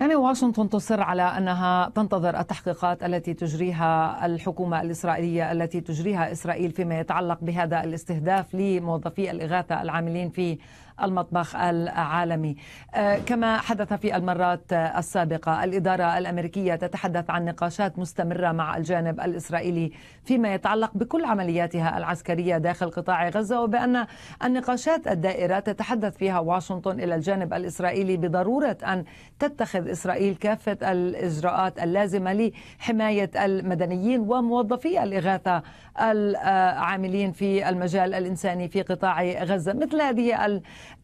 يعني واشنطن تصر على انها تنتظر التحقيقات التي تجريها الحكومه الاسرائيليه التي تجريها اسرائيل فيما يتعلق بهذا الاستهداف لموظفي الاغاثه العاملين في المطبخ العالمي آه، كما حدث في المرات السابقة الإدارة الأمريكية تتحدث عن نقاشات مستمرة مع الجانب الإسرائيلي فيما يتعلق بكل عملياتها العسكرية داخل قطاع غزة وبأن النقاشات الدائرة تتحدث فيها واشنطن إلى الجانب الإسرائيلي بضرورة أن تتخذ إسرائيل كافة الإجراءات اللازمة لحماية المدنيين وموظفي الإغاثة العاملين في المجال الإنساني في قطاع غزة مثل هذه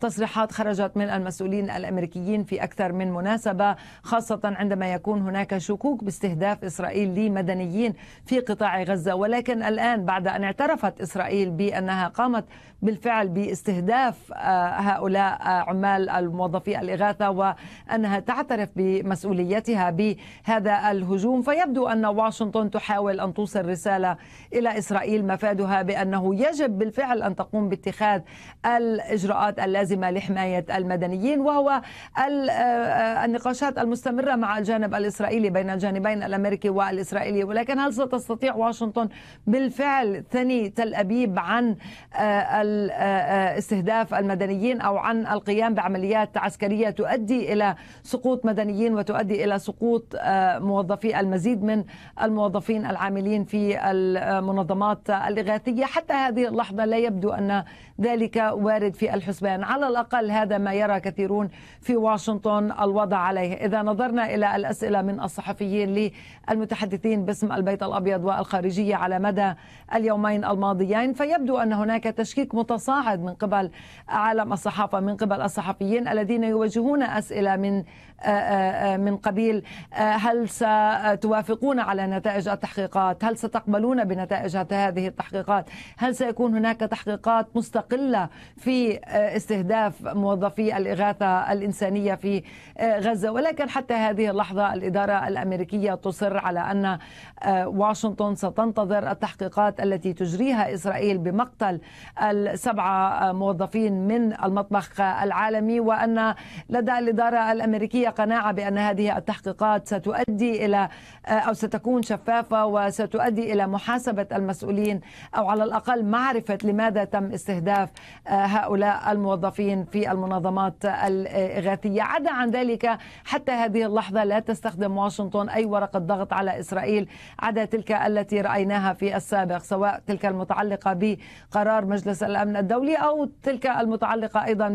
تصريحات خرجت من المسؤولين الامريكيين في اكثر من مناسبه خاصه عندما يكون هناك شكوك باستهداف اسرائيل لمدنيين في قطاع غزه ولكن الان بعد ان اعترفت اسرائيل بانها قامت بالفعل باستهداف آه، هؤلاء آه، عمال الموظفي الاغاثه وانها تعترف بمسؤوليتها بهذا الهجوم فيبدو ان واشنطن تحاول ان توصل رساله الى اسرائيل مفادها بانه يجب بالفعل ان تقوم باتخاذ الاجراءات اللازمة لحماية المدنيين وهو آه، آه، النقاشات المستمرة مع الجانب الإسرائيلي بين الجانبين الأمريكي والإسرائيلي ولكن هل ستستطيع واشنطن بالفعل ثني تل أبيب عن آه، استهداف المدنيين أو عن القيام بعمليات عسكرية تؤدي إلى سقوط مدنيين وتؤدي إلى سقوط موظفي المزيد من الموظفين العاملين في المنظمات الإغاثية حتى هذه اللحظة لا يبدو أن ذلك وارد في الحسبان على الأقل هذا ما يرى كثيرون في واشنطن الوضع عليه إذا نظرنا إلى الأسئلة من الصحفيين للمتحدثين باسم البيت الأبيض والخارجية على مدى اليومين الماضيين فيبدو أن هناك تشكيك متصاعد من قبل عالم الصحافة من قبل الصحفيين الذين يواجهون أسئلة من آه، آه، آه، من قبيل هل ستوافقون على نتائج التحقيقات هل ستقبلون بنتائج هذه التحقيقات هل سيكون هناك تحقيقات مستقلة في است استهداف موظفي الإغاثة الإنسانية في آه، غزة ولكن حتى هذه اللحظة الإدارة الأمريكية تصر على أن آه، واشنطن ستنتظر التحقيقات التي تجريها إسرائيل بمقتل السبعة موظفين من المطبخ العالمي وأن لدى الإدارة الأمريكية قناعة بأن هذه التحقيقات ستؤدي إلى آه، أو ستكون شفافة وستؤدي إلى محاسبة المسؤولين أو على الأقل معرفة لماذا تم استهداف هؤلاء الموظفين الموظفين في المنظمات الإغاثية عدا عن ذلك حتى هذه اللحظة لا تستخدم واشنطن أي ورقة ضغط على إسرائيل عدا تلك التي رأيناها في السابق سواء تلك المتعلقة بقرار مجلس الأمن الدولي أو تلك المتعلقة أيضا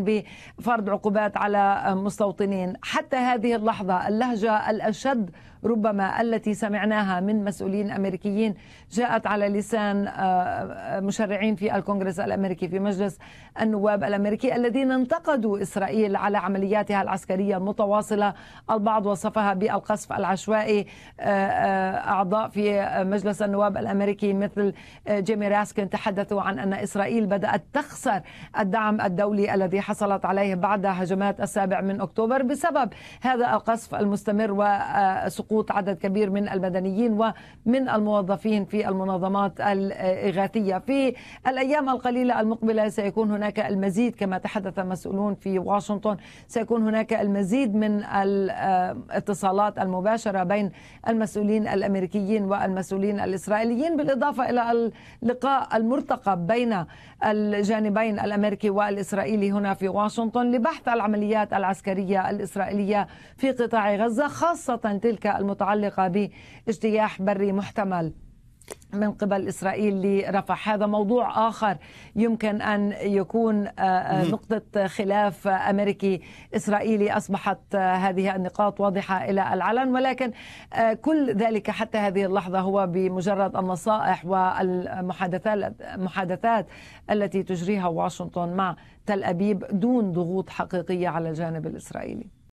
بفرض عقوبات على مستوطنين حتى هذه اللحظة اللهجة الأشد ربما التي سمعناها من مسؤولين امريكيين جاءت على لسان آه، مشرعين في الكونغرس الامريكي في مجلس النواب الامريكي الذين انتقدوا إسرائيل على عملياتها العسكرية المتواصلة البعض وصفها بالقصف العشوائي آه، آه، أعضاء في مجلس النواب الأمريكي مثل جيمي راسكن تحدثوا عن أن إسرائيل بدأت تخسر الدعم الدولي الذي حصلت عليه بعد هجمات السابع من أكتوبر بسبب هذا القصف المستمر وسقوط عدد كبير من المدنيين ومن الموظفين في المنظمات الإغاثية في الأيام القليلة المقبلة سيكون هناك المزيد كما تحدث مسؤولون في واشنطن سيكون هناك المزيد من الاتصالات المباشرة بين المسؤولين الأمريكيين والمسؤولين الإسرائيليين بالإضافة إلى اللقاء المرتقب بين الجانبين الأمريكي والإسرائيلي هنا في واشنطن لبحث العمليات العسكرية الإسرائيلية في قطاع غزة خاصة تلك المتعلقة باجتياح بري محتمل من قبل اسرائيل لرفح هذا موضوع اخر يمكن ان يكون آه، آه، نقطه خلاف امريكي اسرائيلي اصبحت آه، هذه النقاط واضحه الى العلن ولكن كل ذلك حتى هذه اللحظه هو بمجرد النصائح والمحادثات المحادثات التي تجريها واشنطن مع تل ابيب دون ضغوط حقيقيه على الجانب الاسرائيلي